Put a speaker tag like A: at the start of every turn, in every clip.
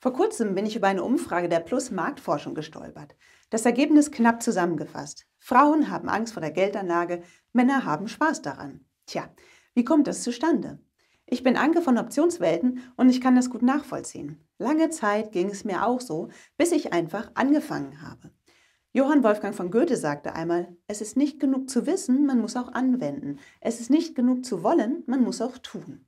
A: Vor kurzem bin ich über eine Umfrage der Plus Marktforschung gestolpert. Das Ergebnis knapp zusammengefasst. Frauen haben Angst vor der Geldanlage, Männer haben Spaß daran. Tja, wie kommt das zustande? Ich bin Anke von Optionswelten und ich kann das gut nachvollziehen. Lange Zeit ging es mir auch so, bis ich einfach angefangen habe. Johann Wolfgang von Goethe sagte einmal, es ist nicht genug zu wissen, man muss auch anwenden. Es ist nicht genug zu wollen, man muss auch tun.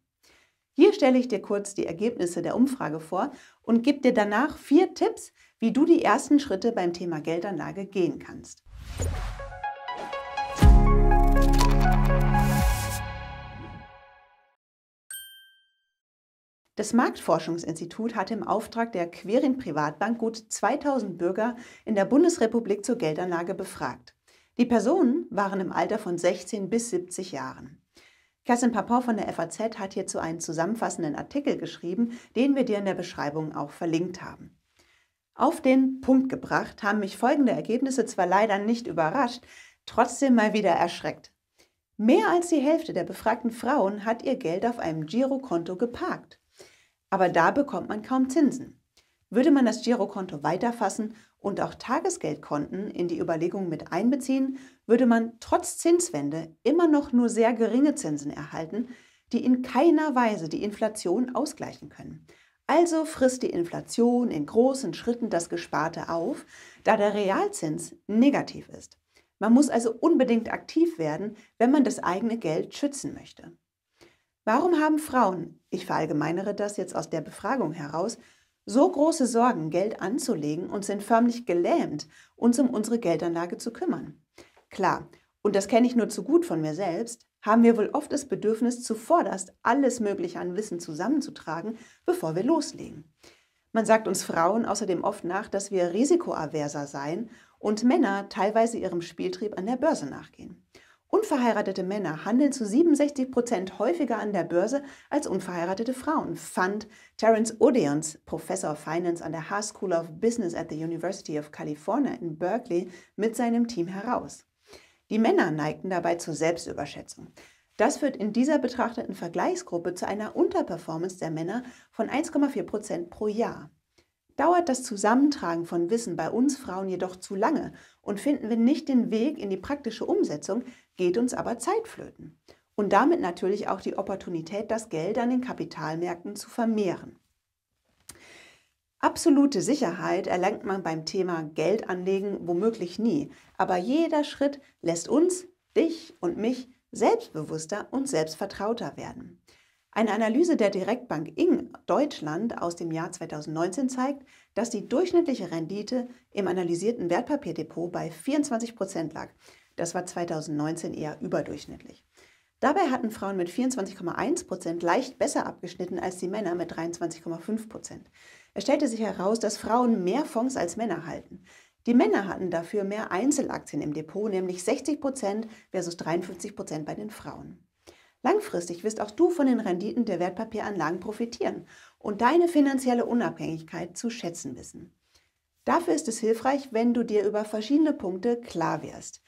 A: Hier stelle ich dir kurz die Ergebnisse der Umfrage vor und gebe dir danach vier Tipps, wie du die ersten Schritte beim Thema Geldanlage gehen kannst. Das Marktforschungsinstitut hat im Auftrag der Querin Privatbank gut 2000 Bürger in der Bundesrepublik zur Geldanlage befragt. Die Personen waren im Alter von 16 bis 70 Jahren. Kerstin Papau von der FAZ hat hierzu einen zusammenfassenden Artikel geschrieben, den wir dir in der Beschreibung auch verlinkt haben. Auf den Punkt gebracht haben mich folgende Ergebnisse zwar leider nicht überrascht, trotzdem mal wieder erschreckt. Mehr als die Hälfte der befragten Frauen hat ihr Geld auf einem Girokonto geparkt. Aber da bekommt man kaum Zinsen. Würde man das Girokonto weiterfassen und auch Tagesgeldkonten in die Überlegung mit einbeziehen, würde man trotz Zinswende immer noch nur sehr geringe Zinsen erhalten, die in keiner Weise die Inflation ausgleichen können. Also frisst die Inflation in großen Schritten das Gesparte auf, da der Realzins negativ ist. Man muss also unbedingt aktiv werden, wenn man das eigene Geld schützen möchte. Warum haben Frauen, ich verallgemeinere das jetzt aus der Befragung heraus, so große Sorgen, Geld anzulegen und sind förmlich gelähmt, uns um unsere Geldanlage zu kümmern. Klar, und das kenne ich nur zu gut von mir selbst, haben wir wohl oft das Bedürfnis, zuvorderst alles Mögliche an Wissen zusammenzutragen, bevor wir loslegen. Man sagt uns Frauen außerdem oft nach, dass wir risikoaverser seien und Männer teilweise ihrem Spieltrieb an der Börse nachgehen. Unverheiratete Männer handeln zu 67 Prozent häufiger an der Börse als unverheiratete Frauen, fand Terence Odeons, Professor of Finance an der Haas School of Business at the University of California in Berkeley, mit seinem Team heraus. Die Männer neigten dabei zur Selbstüberschätzung. Das führt in dieser betrachteten Vergleichsgruppe zu einer Unterperformance der Männer von 1,4 Prozent pro Jahr dauert das Zusammentragen von Wissen bei uns Frauen jedoch zu lange und finden wir nicht den Weg in die praktische Umsetzung, geht uns aber Zeitflöten. Und damit natürlich auch die Opportunität, das Geld an den Kapitalmärkten zu vermehren. Absolute Sicherheit erlangt man beim Thema Geldanlegen womöglich nie, aber jeder Schritt lässt uns, dich und mich selbstbewusster und selbstvertrauter werden. Eine Analyse der Direktbank Ing Deutschland aus dem Jahr 2019 zeigt, dass die durchschnittliche Rendite im analysierten Wertpapierdepot bei 24 Prozent lag. Das war 2019 eher überdurchschnittlich. Dabei hatten Frauen mit 24,1 Prozent leicht besser abgeschnitten als die Männer mit 23,5 Prozent. Es stellte sich heraus, dass Frauen mehr Fonds als Männer halten. Die Männer hatten dafür mehr Einzelaktien im Depot, nämlich 60 Prozent versus 53 Prozent bei den Frauen. Langfristig wirst auch du von den Renditen der Wertpapieranlagen profitieren und deine finanzielle Unabhängigkeit zu schätzen wissen. Dafür ist es hilfreich, wenn du dir über verschiedene Punkte klar wirst.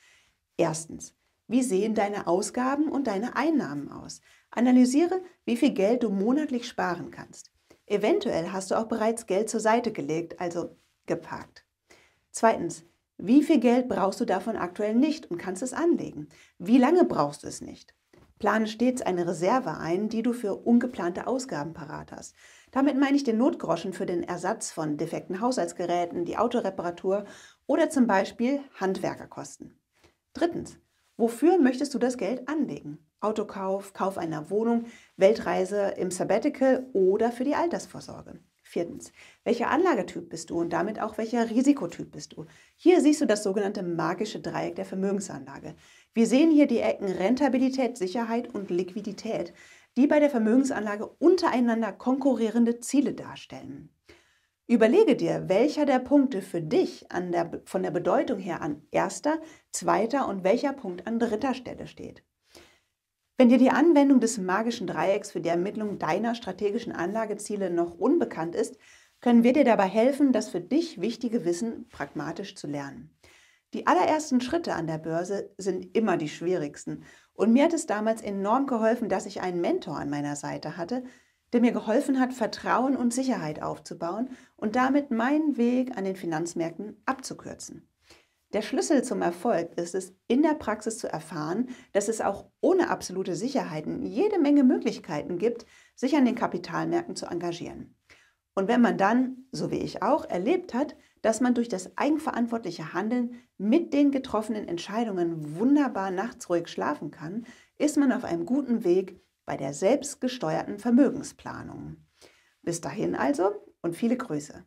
A: Erstens, wie sehen deine Ausgaben und deine Einnahmen aus? Analysiere, wie viel Geld du monatlich sparen kannst. Eventuell hast du auch bereits Geld zur Seite gelegt, also geparkt. Zweitens, wie viel Geld brauchst du davon aktuell nicht und kannst es anlegen? Wie lange brauchst du es nicht? Plane stets eine Reserve ein, die du für ungeplante Ausgaben parat hast. Damit meine ich den Notgroschen für den Ersatz von defekten Haushaltsgeräten, die Autoreparatur oder zum Beispiel Handwerkerkosten. Drittens, wofür möchtest du das Geld anlegen? Autokauf, Kauf einer Wohnung, Weltreise im Sabbatical oder für die Altersvorsorge. Viertens, welcher Anlagetyp bist du und damit auch welcher Risikotyp bist du? Hier siehst du das sogenannte magische Dreieck der Vermögensanlage. Wir sehen hier die Ecken Rentabilität, Sicherheit und Liquidität, die bei der Vermögensanlage untereinander konkurrierende Ziele darstellen. Überlege dir, welcher der Punkte für dich der, von der Bedeutung her an erster, zweiter und welcher Punkt an dritter Stelle steht. Wenn dir die Anwendung des magischen Dreiecks für die Ermittlung deiner strategischen Anlageziele noch unbekannt ist, können wir dir dabei helfen, das für dich wichtige Wissen pragmatisch zu lernen. Die allerersten Schritte an der Börse sind immer die schwierigsten. Und mir hat es damals enorm geholfen, dass ich einen Mentor an meiner Seite hatte, der mir geholfen hat, Vertrauen und Sicherheit aufzubauen und damit meinen Weg an den Finanzmärkten abzukürzen. Der Schlüssel zum Erfolg ist es, in der Praxis zu erfahren, dass es auch ohne absolute Sicherheiten jede Menge Möglichkeiten gibt, sich an den Kapitalmärkten zu engagieren. Und wenn man dann, so wie ich auch, erlebt hat, dass man durch das eigenverantwortliche Handeln mit den getroffenen Entscheidungen wunderbar nachts ruhig schlafen kann, ist man auf einem guten Weg bei der selbstgesteuerten Vermögensplanung. Bis dahin also und viele Grüße.